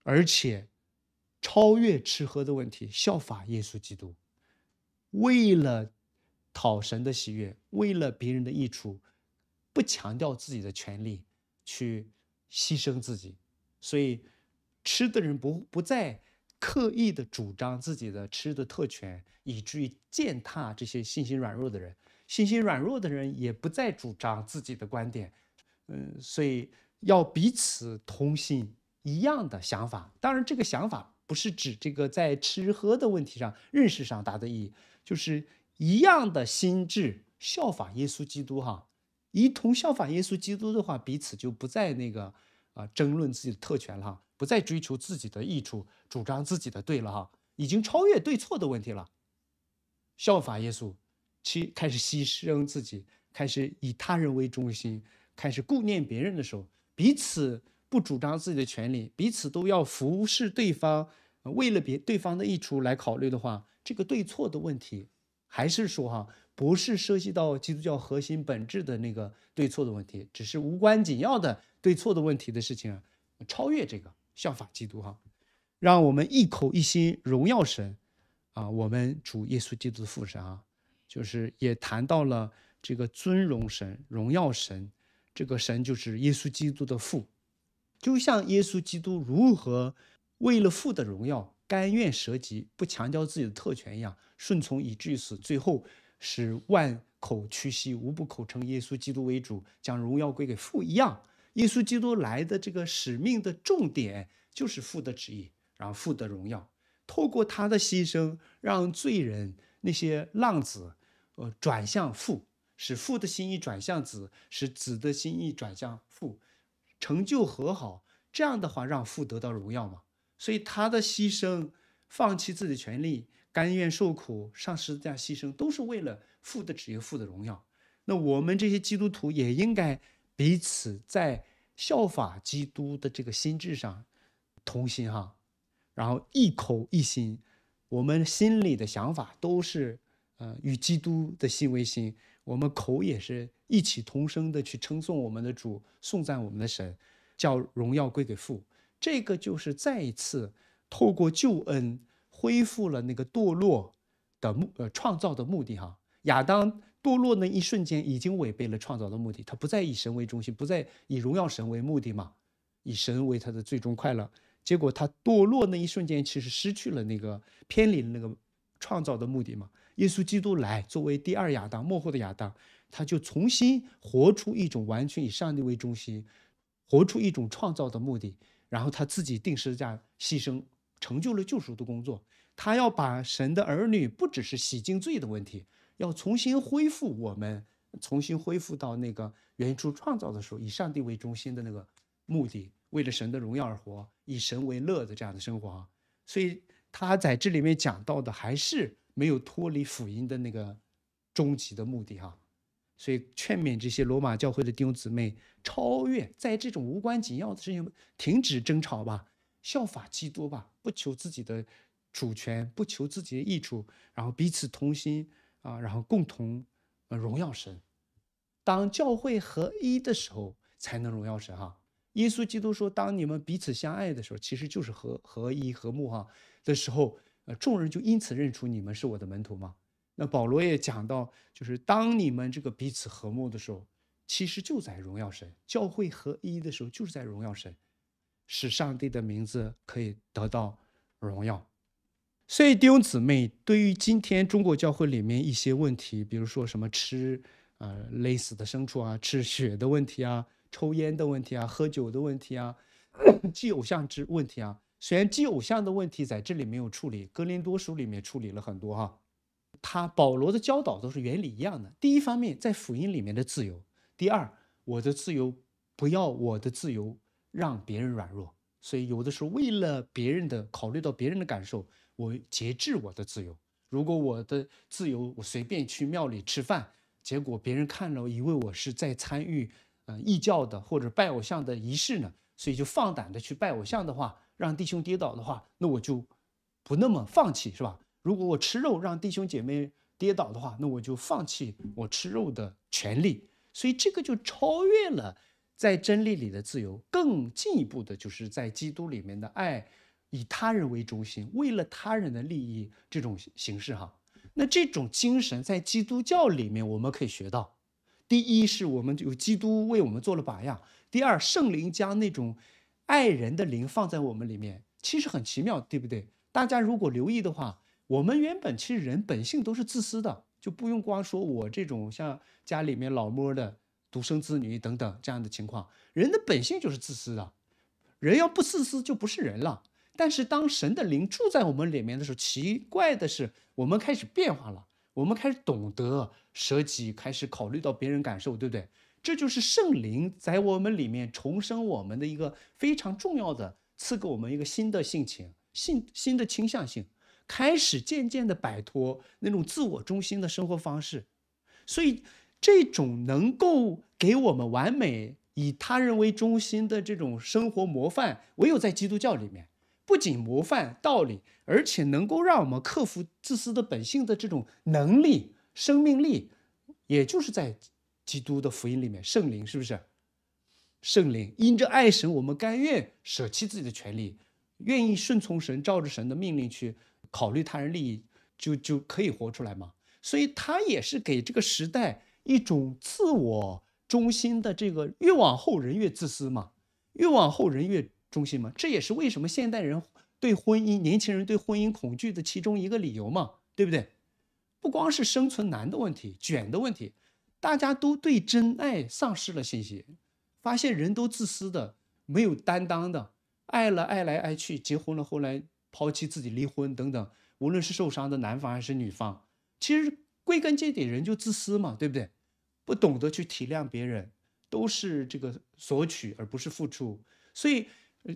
而且超越吃喝的问题，效法耶稣基督，为了讨神的喜悦，为了别人的益处，不强调自己的权利，去牺牲自己。所以，吃的人不不再刻意的主张自己的吃的特权，以至于践踏这些信心软弱的人；信心软弱的人也不再主张自己的观点。嗯，所以。要彼此同心，一样的想法。当然，这个想法不是指这个在吃喝的问题上认识上达意义，就是一样的心智，效法耶稣基督哈。一同效法耶稣基督的话，彼此就不再那个啊争论自己的特权了，不再追求自己的益处，主张自己的对了哈，已经超越对错的问题了。效法耶稣，去开始牺牲自己，开始以他人为中心，开始顾念别人的时候。彼此不主张自己的权利，彼此都要服侍对方，为了别对方的益处来考虑的话，这个对错的问题，还是说哈，不是涉及到基督教核心本质的那个对错的问题，只是无关紧要的对错的问题的事情，超越这个，效法基督哈，让我们一口一心荣耀神啊，我们主耶稣基督的父神啊，就是也谈到了这个尊荣神，荣耀神。这个神就是耶稣基督的父，就像耶稣基督如何为了父的荣耀甘愿舍己，不强调自己的特权一样，顺从以至于死，最后使万口屈膝，无不口称耶稣基督为主，将荣耀归给父一样。耶稣基督来的这个使命的重点就是父的旨意，然后父的荣耀，透过他的牺牲，让罪人那些浪子，呃，转向父。使父的心意转向子，使子的心意转向父，成就和好。这样的话，让父得到荣耀嘛？所以他的牺牲、放弃自己的权利、甘愿受苦、上十字架牺牲，都是为了父的旨意、父的荣耀。那我们这些基督徒也应该彼此在效法基督的这个心智上同心哈，然后一口一心，我们心里的想法都是呃与基督的心为心。我们口也是一起同声的去称颂我们的主，颂赞我们的神，叫荣耀归给父。这个就是再一次透过救恩恢复了那个堕落的目呃创造的目的哈。亚当堕落那一瞬间已经违背了创造的目的，他不再以神为中心，不再以荣耀神为目的嘛，以神为他的最终快乐。结果他堕落那一瞬间其实失去了那个偏离那个创造的目的嘛。耶稣基督来作为第二亚当，幕后的亚当，他就重新活出一种完全以上帝为中心，活出一种创造的目的，然后他自己定时样牺牲，成就了救赎的工作。他要把神的儿女不只是洗净罪的问题，要重新恢复我们，重新恢复到那个原初创造的时候，以上帝为中心的那个目的，为了神的荣耀而活，以神为乐的这样的生活。所以，他在这里面讲到的还是。没有脱离福音的那个终极的目的哈，所以劝勉这些罗马教会的弟兄姊妹超越，在这种无关紧要的事情停止争吵吧，效法基督吧，不求自己的主权，不求自己的益处，然后彼此同心啊，然后共同荣耀神。当教会合一的时候，才能荣耀神哈。耶稣基督说，当你们彼此相爱的时候，其实就是和合一和睦哈的时候。众人就因此认出你们是我的门徒吗？那保罗也讲到，就是当你们这个彼此和睦的时候，其实就在荣耀神；教会合一的时候，就是在荣耀神，使上帝的名字可以得到荣耀。所以弟兄姊妹，对于今天中国教会里面一些问题，比如说什么吃啊、勒死的牲畜啊、吃血的问题啊、抽烟的问题啊、喝酒的问题啊、祭偶像之问题啊。虽然基偶像的问题在这里没有处理，《哥林多书》里面处理了很多哈。他保罗的教导都是原理一样的。第一方面，在福音里面的自由；第二，我的自由不要我的自由让别人软弱。所以有的时候为了别人的考虑到别人的感受，我节制我的自由。如果我的自由我随便去庙里吃饭，结果别人看了以为我是在参与呃异教的或者拜偶像的仪式呢，所以就放胆的去拜偶像的话。让弟兄跌倒的话，那我就不那么放弃，是吧？如果我吃肉让弟兄姐妹跌倒的话，那我就放弃我吃肉的权利。所以这个就超越了在真理里的自由，更进一步的就是在基督里面的爱，以他人为中心，为了他人的利益这种形式哈。那这种精神在基督教里面我们可以学到，第一是我们有基督为我们做了榜样；第二，圣灵将那种。爱人的灵放在我们里面，其实很奇妙，对不对？大家如果留意的话，我们原本其实人本性都是自私的，就不用光说我这种像家里面老摸的独生子女等等这样的情况，人的本性就是自私的。人要不自私就不是人了。但是当神的灵住在我们里面的时候，奇怪的是，我们开始变化了，我们开始懂得舍己，开始考虑到别人感受，对不对？这就是圣灵在我们里面重生我们的一个非常重要的赐给我们一个新的性情、新新的倾向性，开始渐渐的摆脱那种自我中心的生活方式。所以，这种能够给我们完美以他人为中心的这种生活模范，唯有在基督教里面，不仅模范道理，而且能够让我们克服自私的本性的这种能力、生命力，也就是在。基督的福音里面，圣灵是不是？圣灵因着爱神，我们甘愿舍弃自己的权利，愿意顺从神，照着神的命令去考虑他人利益，就就可以活出来吗？所以，他也是给这个时代一种自我中心的这个越往后人越自私嘛，越往后人越中心嘛。这也是为什么现代人对婚姻、年轻人对婚姻恐惧的其中一个理由嘛，对不对？不光是生存难的问题，卷的问题。大家都对真爱丧失了信心，发现人都自私的，没有担当的，爱了爱来爱去，结婚了后来抛弃自己离婚等等，无论是受伤的男方还是女方，其实归根结底人就自私嘛，对不对？不懂得去体谅别人，都是这个索取而不是付出，所以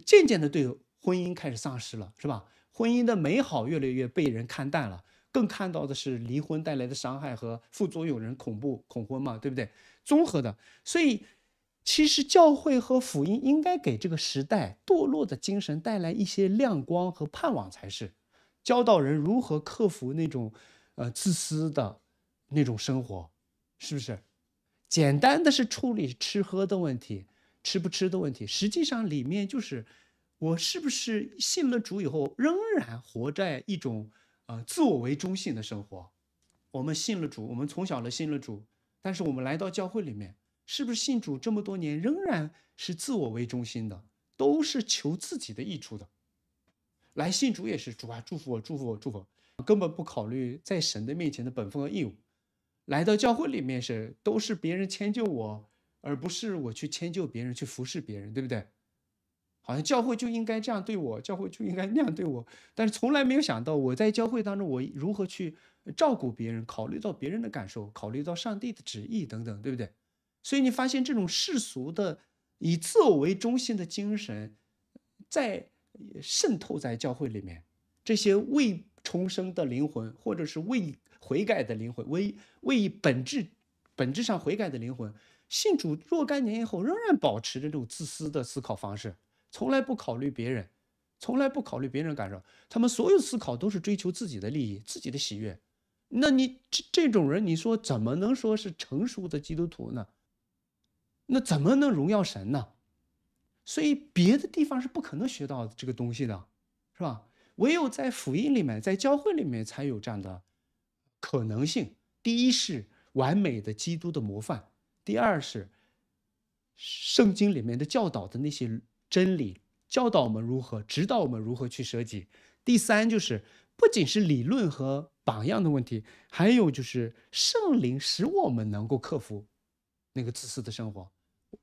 渐渐的对婚姻开始丧失了，是吧？婚姻的美好越来越被人看淡了。更看到的是离婚带来的伤害和副作用，人恐怖恐婚嘛，对不对？综合的，所以其实教会和福音应该给这个时代堕落的精神带来一些亮光和盼望才是，教导人如何克服那种呃自私的那种生活，是不是？简单的是处理吃喝的问题，吃不吃的问题，实际上里面就是我是不是信了主以后仍然活在一种。啊，自我为中心的生活，我们信了主，我们从小了信了主，但是我们来到教会里面，是不是信主这么多年仍然是自我为中心的，都是求自己的益处的，来信主也是主啊，祝福我，祝福我，祝福我，根本不考虑在神的面前的本分和义务，来到教会里面是都是别人迁就我，而不是我去迁就别人，去服侍别人，对不对？好像教会就应该这样对我，教会就应该那样对我，但是从来没有想到我在教会当中我如何去照顾别人，考虑到别人的感受，考虑到上帝的旨意等等，对不对？所以你发现这种世俗的以自我为中心的精神，在渗透在教会里面，这些未重生的灵魂，或者是未悔改的灵魂，未未本质本质上悔改的灵魂，信主若干年以后仍然保持着这种自私的思考方式。从来不考虑别人，从来不考虑别人感受，他们所有思考都是追求自己的利益、自己的喜悦。那你这这种人，你说怎么能说是成熟的基督徒呢？那怎么能荣耀神呢？所以别的地方是不可能学到这个东西的，是吧？唯有在福音里面，在教会里面才有这样的可能性。第一是完美的基督的模范，第二是圣经里面的教导的那些。真理教导我们如何，指导我们如何去舍己。第三就是，不仅是理论和榜样的问题，还有就是圣灵使我们能够克服那个自私的生活。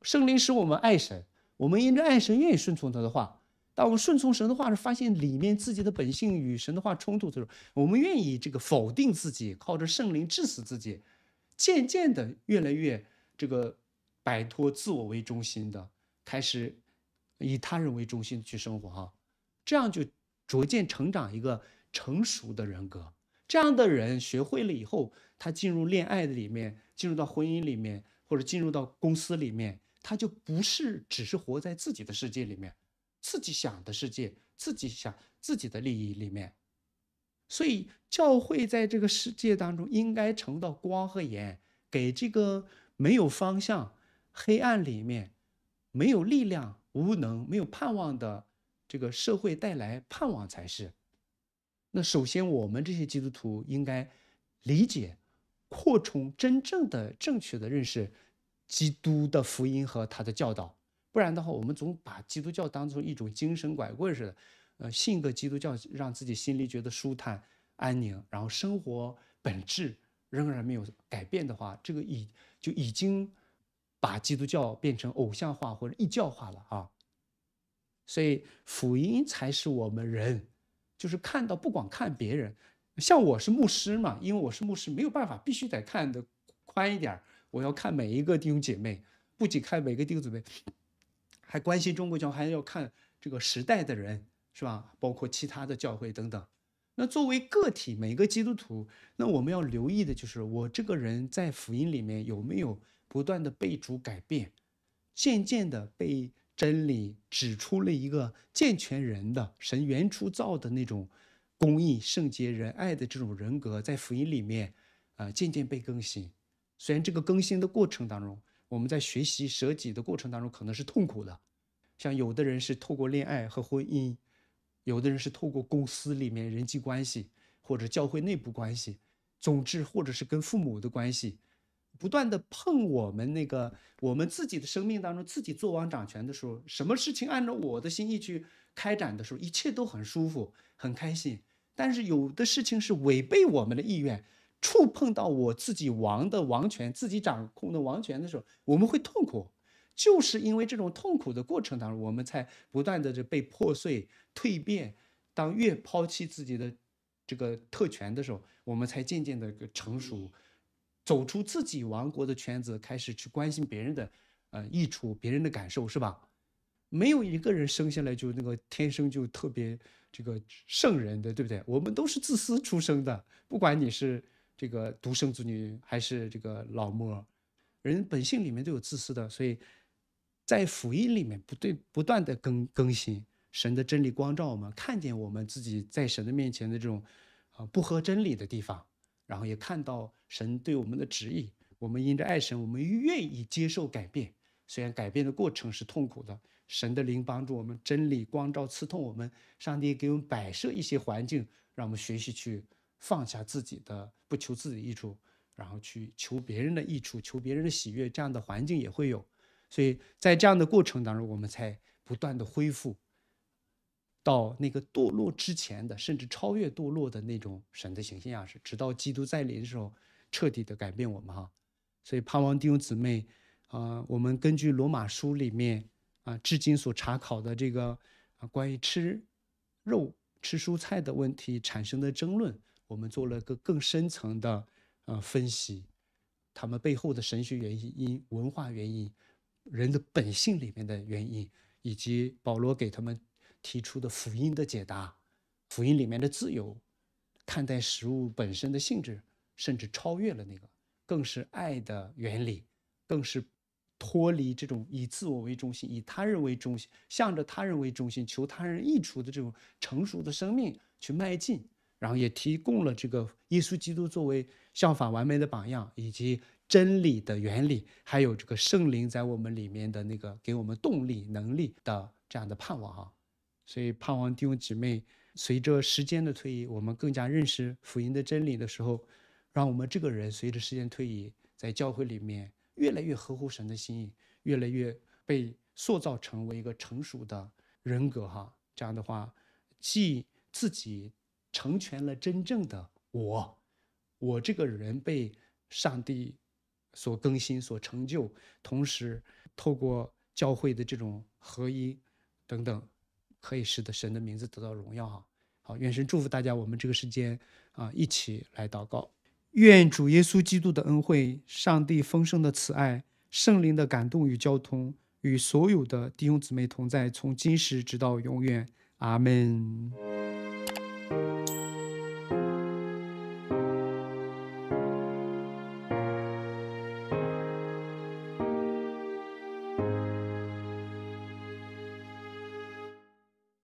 圣灵使我们爱神，我们因着爱神，愿意顺从他的话。当我们顺从神的话时，发现里面自己的本性与神的话冲突的时候，我们愿意这个否定自己，靠着圣灵致死自己，渐渐的越来越这个摆脱自我为中心的，开始。以他人为中心去生活哈，这样就逐渐成长一个成熟的人格。这样的人学会了以后，他进入恋爱的里面，进入到婚姻里面，或者进入到公司里面，他就不是只是活在自己的世界里面，自己想的世界，自己想自己的利益里面。所以教会在这个世界当中应该成到光和盐，给这个没有方向、黑暗里面、没有力量。无能没有盼望的这个社会带来盼望才是。那首先，我们这些基督徒应该理解、扩充、真正的、正确的认识基督的福音和他的教导。不然的话，我们总把基督教当成一种精神拐棍似的，呃，信个基督教让自己心里觉得舒坦、安宁，然后生活本质仍然没有改变的话，这个已就已经。把基督教变成偶像化或者异教化了啊！所以福音才是我们人，就是看到不光看别人，像我是牧师嘛，因为我是牧师没有办法，必须得看的宽一点我要看每一个弟兄姐妹，不仅看每个弟兄姐妹，还关心中国教，还要看这个时代的人，是吧？包括其他的教会等等。那作为个体，每个基督徒，那我们要留意的就是我这个人在福音里面有没有。不断的被主改变，渐渐的被真理指出了一个健全人的神原初造的那种公义、圣洁、仁爱的这种人格，在福音里面啊渐渐被更新。虽然这个更新的过程当中，我们在学习舍己的过程当中可能是痛苦的，像有的人是透过恋爱和婚姻，有的人是透过公司里面人际关系或者教会内部关系，总之或者是跟父母的关系。不断的碰我们那个我们自己的生命当中，自己做王掌权的时候，什么事情按照我的心意去开展的时候，一切都很舒服很开心。但是有的事情是违背我们的意愿，触碰到我自己王的王权，自己掌控的王权的时候，我们会痛苦。就是因为这种痛苦的过程当中，我们才不断的就被破碎、蜕变。当越抛弃自己的这个特权的时候，我们才渐渐的成熟。走出自己王国的圈子，开始去关心别人的，呃，益处、别人的感受，是吧？没有一个人生下来就那个天生就特别这个圣人的，对不对？我们都是自私出生的，不管你是这个独生子女还是这个老莫，人本性里面都有自私的，所以在福音里面，不对，不断的更更新，神的真理光照我们，看见我们自己在神的面前的这种，啊，不合真理的地方。然后也看到神对我们的旨意，我们因着爱神，我们愿意接受改变，虽然改变的过程是痛苦的，神的灵帮助我们，真理光照刺痛我们，上帝给我们摆设一些环境，让我们学习去放下自己的，不求自己益处，然后去求别人的益处，求别人的喜悦，这样的环境也会有，所以在这样的过程当中，我们才不断的恢复。到那个堕落之前的，甚至超越堕落的那种神的形象是直到基督再临的时候，彻底的改变我们哈。所以，帕王弟兄姊妹，啊，我们根据罗马书里面，啊，至今所查考的这个，啊，关于吃肉、吃蔬菜的问题产生的争论，我们做了个更深层的，啊，分析，他们背后的神学原因、因文化原因、人的本性里面的原因，以及保罗给他们。提出的福音的解答，福音里面的自由，看待事物本身的性质，甚至超越了那个，更是爱的原理，更是脱离这种以自我为中心、以他人为中心、向着他人为中心、求他人益处的这种成熟的生命去迈进。然后也提供了这个耶稣基督作为效法完美的榜样，以及真理的原理，还有这个圣灵在我们里面的那个给我们动力、能力的这样的盼望啊。所以，盼望弟兄姊妹，随着时间的推移，我们更加认识福音的真理的时候，让我们这个人随着时间推移，在教会里面越来越合乎神的心意，越来越被塑造成为一个成熟的人格，哈。这样的话，既自己成全了真正的我，我这个人被上帝所更新、所成就，同时透过教会的这种合一等等。可以使得神的名字得到荣耀哈。好，愿神祝福大家，我们这个时间啊，一起来祷告。愿主耶稣基督的恩惠、上帝丰盛的慈爱、圣灵的感动与交通，与所有的弟兄姊妹同在，从今时直到永远。阿门。